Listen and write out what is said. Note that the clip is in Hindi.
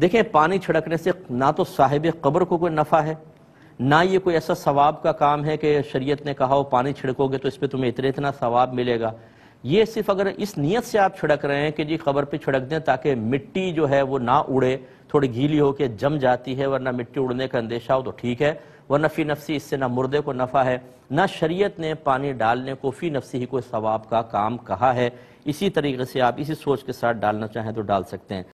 देखें पानी छिड़कने से ना तो साहिब कब्र को कोई नफ़ा है ना ये कोई ऐसा सवाब का काम है कि शरीयत ने कहा हो पानी छिड़कोगे तो इस पर तुम्हें इतने इतना सवाब मिलेगा ये सिर्फ अगर इस नीयत से आप छिड़क रहे हैं कि जी खबर पे छिड़क दें ताकि मिट्टी जो है वो ना उड़े थोड़ी गीली के जम जाती है वरना मिट्टी उड़ने का अंदेशा हो तो ठीक है वरना फी नफसी इससे ना मुर्दे को नफ़ा है ना शरीयत ने पानी डालने को फी नफसी ही कोई सवाब का काम कहा है इसी तरीके से आप इसी सोच के साथ डालना चाहें तो डाल सकते हैं